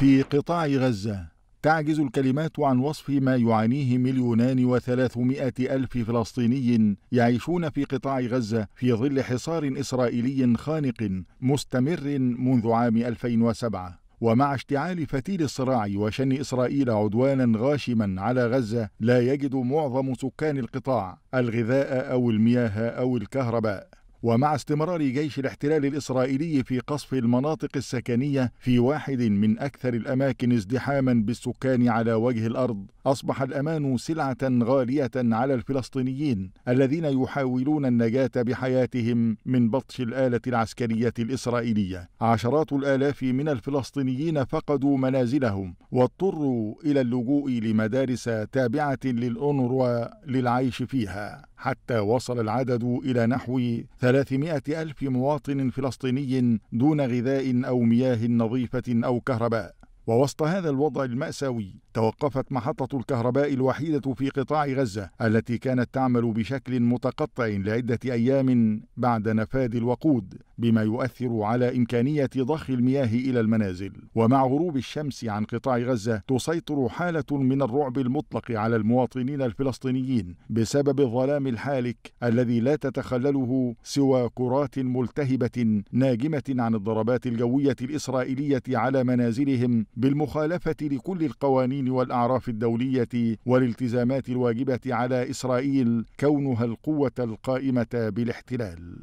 في قطاع غزة تعجز الكلمات عن وصف ما يعانيه مليونان وثلاثمائة ألف فلسطيني يعيشون في قطاع غزة في ظل حصار إسرائيلي خانق مستمر منذ عام 2007 ومع اشتعال فتيل الصراع وشن إسرائيل عدوانا غاشما على غزة لا يجد معظم سكان القطاع الغذاء أو المياه أو الكهرباء ومع استمرار جيش الاحتلال الإسرائيلي في قصف المناطق السكنية في واحد من أكثر الأماكن ازدحاما بالسكان على وجه الأرض أصبح الأمان سلعة غالية على الفلسطينيين الذين يحاولون النجاة بحياتهم من بطش الآلة العسكرية الإسرائيلية عشرات الآلاف من الفلسطينيين فقدوا منازلهم واضطروا إلى اللجوء لمدارس تابعة للأونروا للعيش فيها حتى وصل العدد إلى نحو ثلاثمائة ألف مواطن فلسطيني دون غذاء أو مياه نظيفة أو كهرباء ووسط هذا الوضع المأساوي توقفت محطة الكهرباء الوحيدة في قطاع غزة التي كانت تعمل بشكل متقطع لعدة أيام بعد نفاذ الوقود بما يؤثر على إمكانية ضخ المياه إلى المنازل ومع غروب الشمس عن قطاع غزة تسيطر حالة من الرعب المطلق على المواطنين الفلسطينيين بسبب الظلام الحالك الذي لا تتخلله سوى كرات ملتهبة ناجمة عن الضربات الجوية الإسرائيلية على منازلهم بالمخالفة لكل القوانين والأعراف الدولية والالتزامات الواجبة على إسرائيل كونها القوة القائمة بالاحتلال